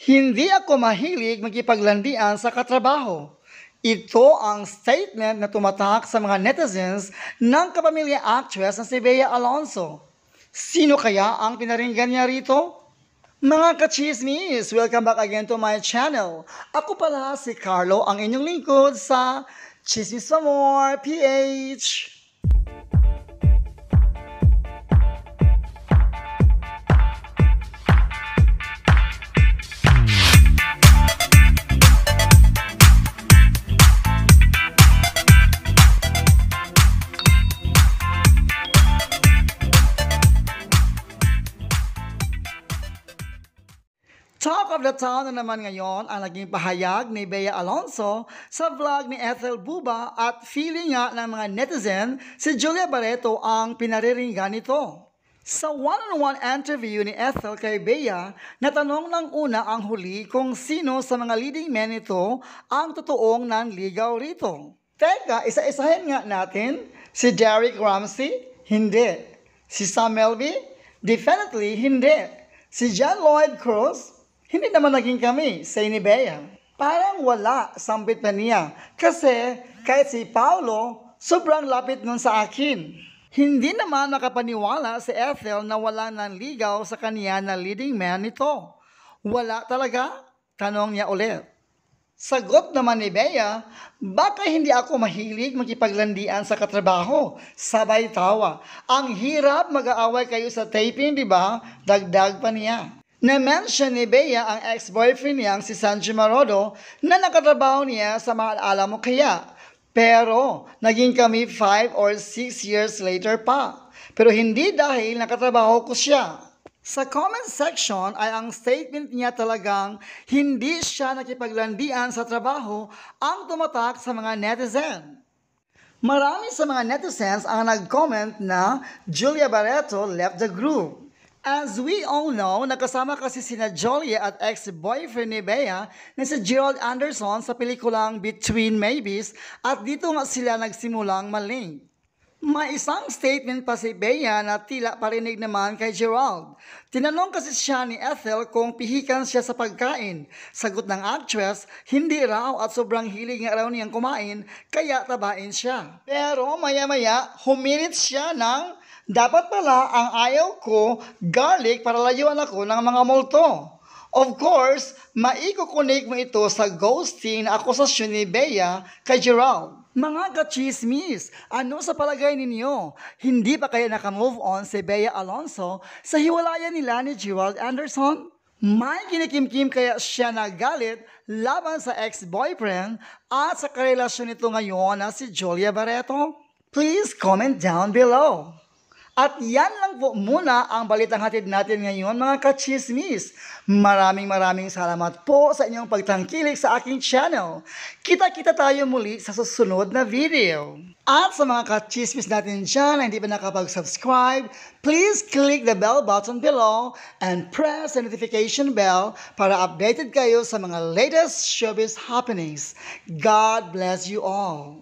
Hindi ako mahilig magkipaglandian sa katrabaho. Ito ang statement na tumatak sa mga netizens ng kapamilya actress na si Bea Alonso. Sino kaya ang pinaringgan niya rito? Mga kachismis, welcome back again to my channel. Ako pala si Carlo, ang inyong lingkod sa Chismis More PH. Talk of the Town na naman ngayon ang naging pahayag ni Bea Alonso sa vlog ni Ethel Buba at feeling nga ng mga netizen si Julia Barreto ang pinariringan nito. Sa one-on-one interview ni Ethel kay Bea, natanong ng una ang huli kung sino sa mga leading men nito ang totoong nanligaw rito. Teka, isa-isahin nga natin si Derek Ramsey, hindi. Si Sam Melby, definitely hindi. Si John Lloyd Cruz, hindi naman naging kami sa Inibea. Parang wala sambit na niya. Kasi kahit si Paulo, sobrang lapit nun sa akin. Hindi naman nakapaniwala si Ethel na wala ng ligaw sa kaniya na leading man nito. Wala talaga? Tanong niya ulit. Sagot naman ni Bea, baka hindi ako mahilig makipaglandian sa katrabaho. Sabay tawa. Ang hirap mag-aaway kayo sa taping, di ba? Dagdag pa niya. Na-mention ni Bea ang ex-boyfriend niyang si Sanji Marodo na nakatrabaho niya sa mga alam mo kaya. Pero naging kami 5 or 6 years later pa. Pero hindi dahil nakatrabaho ko siya. Sa comment section ay ang statement niya talagang hindi siya nakipaglandian sa trabaho ang tumatak sa mga netizen. Marami sa mga netizens ang nag-comment na Julia Barreto left the group. As we all know, nagkasama kasi sina Julia at ex-boyfriend ni Bea na si Gerald Anderson sa pelikulang Between Maybes at dito nga sila nagsimulang maling. May isang statement pa si Bea na tila parinig naman kay Gerald. Tinanong kasi siya ni Ethel kung pihikan siya sa pagkain. Sagot ng actress, hindi raw at sobrang hilig nga raw niyang kumain, kaya tabain siya. Pero maya-maya, humilit siya ng dapat pala ang ayaw ko garlic para layuan ako ng mga multo. Of course, maikukunik mo ito sa ghosting na akusasyon ni Bea kay Gerald. Mga kachismis, ano sa palagay ninyo? Hindi pa kaya nakamove on si Bea Alonso sa hiwalayan nila ni Jewel Anderson? May kinikimkim kaya siya nagalit laban sa ex-boyfriend at sa karelasyon nito ngayon na si Julia Barreto? Please comment down below. At yan lang po muna ang balitang hatid natin ngayon mga kachismis. Maraming maraming salamat po sa inyong pagtangkilik sa aking channel. Kita-kita tayo muli sa susunod na video. At sa mga kachismis natin dyan na hindi pa nakapag-subscribe, please click the bell button below and press the notification bell para updated kayo sa mga latest showbiz happenings. God bless you all.